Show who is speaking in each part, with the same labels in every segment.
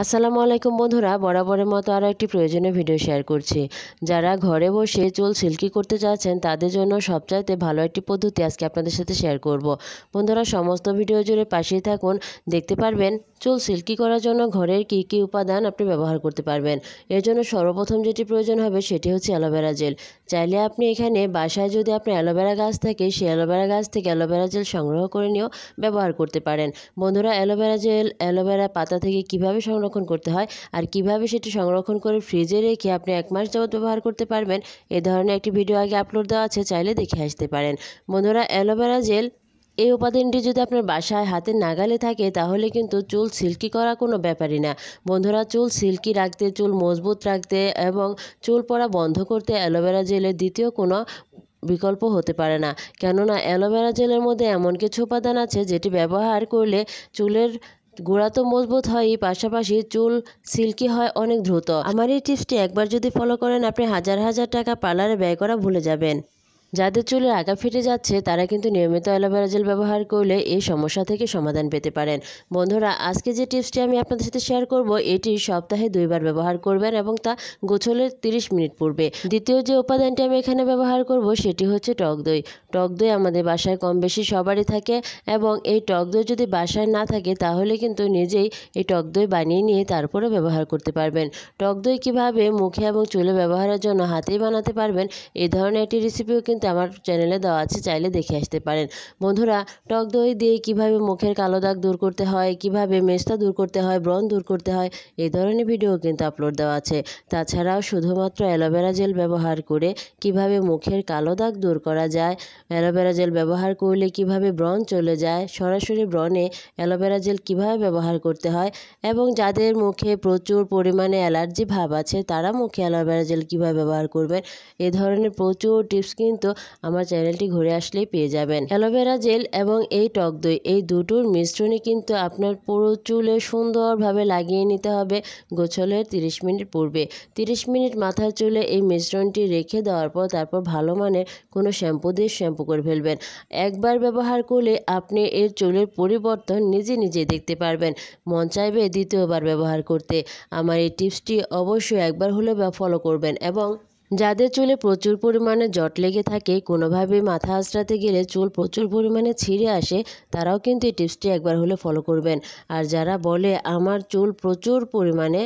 Speaker 1: আসসালামু আলাইকুম বন্ধুরা বরাবরের মতো আরও একটি প্রয়োজনীয় ভিডিও শেয়ার করছি যারা ঘরে বসে চুল সিল্কি করতে চাচ্ছেন তাদের জন্য সবচাইতে ভালো একটি পদ্ধতি আজকে আপনাদের সাথে শেয়ার করব। বন্ধুরা সমস্ত ভিডিও জুড়ে পাশেই থাকুন দেখতে পারবেন চুল সিল্কি করার জন্য ঘরের কি কি উপাদান আপনি ব্যবহার করতে পারবেন এর জন্য সর্বপ্রথম যেটি প্রয়োজন হবে সেটি হচ্ছে অ্যালোভেরা জেল চাইলে আপনি এখানে বাসায় যদি আপনার অ্যালোভেরা গাছ থাকে সেই অ্যালোভেরা গাছ থেকে অ্যালোভেরা জেল সংগ্রহ করে নিয়েও ব্যবহার করতে পারেন বন্ধুরা অ্যালোভেরা জেল অ্যালোভেরা পাতা থেকে কিভাবে সংগ্রহ সংরক্ষণ করতে হয় আর কিভাবে সেটি সংরক্ষণ করে ফ্রিজে রেখে আপনি এক মাস যাবৎ ব্যবহার করতে পারবেন এ ধরনের একটি ভিডিও আগে আপলোড দেওয়া আছে চাইলে দেখে আসতে পারেন বন্ধুরা অ্যালোভেরা জেল এই উপাদানটি যদি আপনার বাসায় হাতে নাগালে থাকে তাহলে কিন্তু চুল সিল্কি করা কোনো ব্যাপারই না বন্ধুরা চুল সিল্কি রাখতে চুল মজবুত রাখতে এবং চুল পড়া বন্ধ করতে অ্যালোভেরা জেলের দ্বিতীয় কোনো বিকল্প হতে পারে না কেননা অ্যালোভেরা জেলের মধ্যে এমন কিছু উপাদান আছে যেটি ব্যবহার করলে চুলের গোড়া তো মজবুত হয়ই পাশাপাশি চুল সিল্কি হয় অনেক দ্রুত আমার এই টিপসটি একবার যদি ফলো করেন আপনি হাজার হাজার টাকা পার্লারে ব্যয় করা ভুলে যাবেন যাদের চুলের আগা ফেটে যাচ্ছে তারা কিন্তু নিয়মিত অ্যালোভেরা জেল ব্যবহার করলে এই সমস্যা থেকে সমাধান পেতে পারেন বন্ধুরা আজকে যে টিপসটি আমি আপনাদের সাথে শেয়ার করব এটি সপ্তাহে দুইবার ব্যবহার করবেন এবং তা গোছলের 30 মিনিট পূর্বে দ্বিতীয় যে উপাদানটি আমি এখানে ব্যবহার করব সেটি হচ্ছে টক দই টক দই আমাদের বাসায় কম বেশি সবারই থাকে এবং এই টক দই যদি বাসায় না থাকে তাহলে কিন্তু নিজেই এই টক দই বানিয়ে নিয়ে তারপরে ব্যবহার করতে পারবেন টক দই কীভাবে মুখে এবং চুলে ব্যবহারের জন্য হাতেই বানাতে পারবেন এই ধরনের একটি রেসিপিও কিন্তু কিন্তু আমার চ্যানেলে দেওয়া আছে চাইলে দেখে আসতে পারেন বন্ধুরা টক দই দিয়ে কিভাবে মুখের কালো দাগ দূর করতে হয় কিভাবে মেস্তা দূর করতে হয় ব্রণ দূর করতে হয় এই ধরনের ভিডিও কিন্তু আপলোড দেওয়া আছে তাছাড়াও শুধুমাত্র অ্যালোভেরা জেল ব্যবহার করে কিভাবে মুখের কালো দাগ দূর করা যায় অ্যালোভেরা জেল ব্যবহার করলে কিভাবে ব্রণ চলে যায় সরাসরি ব্রণে অ্যালোভেরা জেল কিভাবে ব্যবহার করতে হয় এবং যাদের মুখে প্রচুর পরিমাণে অ্যালার্জি ভাব আছে তারা মুখে অ্যালোভেরা জেল কীভাবে ব্যবহার করবেন এ ধরনের প্রচুর টিপস কিন্তু আমার চ্যানেলটি ঘুরে আসলেই পেয়ে যাবেন অ্যালোভেরা জেল এবং এই টক দই এই দুটোর মিশ্রণে কিন্তু আপনার পুরো চুলে সুন্দরভাবে লাগিয়ে নিতে হবে গোছলের 30 মিনিট পূর্বে 30 মিনিট মাথার চুলে এই মিশ্রণটি রেখে দেওয়ার পর তারপর ভালো মানের কোনো শ্যাম্পু দিয়ে শ্যাম্পু করে ফেলবেন একবার ব্যবহার করলে আপনি এর চুলের পরিবর্তন নিজে নিজে দেখতে পারবেন মন চাইবে দ্বিতীয়বার ব্যবহার করতে আমার এই টিপসটি অবশ্যই একবার হলেও ফলো করবেন এবং যাদের চুলে প্রচুর পরিমাণে জট লেগে থাকে কোনোভাবে মাথা আঁচড়াতে গেলে চুল প্রচুর পরিমাণে ছিঁড়ে আসে তারাও কিন্তু এই টিপসটি একবার হলে ফলো করবেন আর যারা বলে আমার চুল প্রচুর পরিমাণে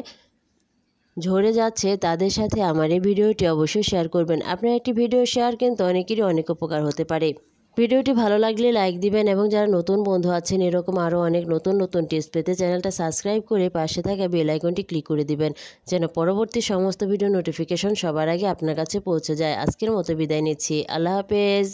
Speaker 1: ঝরে যাচ্ছে তাদের সাথে আমার এই ভিডিওটি অবশ্যই শেয়ার করবেন আপনার একটি ভিডিও শেয়ার কিন্তু অনেকেরই অনেক উপকার হতে পারে ভিডিওটি ভালো লাগলে লাইক দিবেন এবং যারা নতুন বন্ধু আছেন এরকম আরও অনেক নতুন নতুন টিপস পেতে চ্যানেলটা সাবস্ক্রাইব করে পাশে থাকা বেল আইকনটি ক্লিক করে দিবেন যেন পরবর্তী সমস্ত ভিডিও নোটিফিকেশন সবার আগে আপনার কাছে পৌঁছে যায় আজকের মতো বিদায় নিচ্ছি আল্লাহ হাফেজ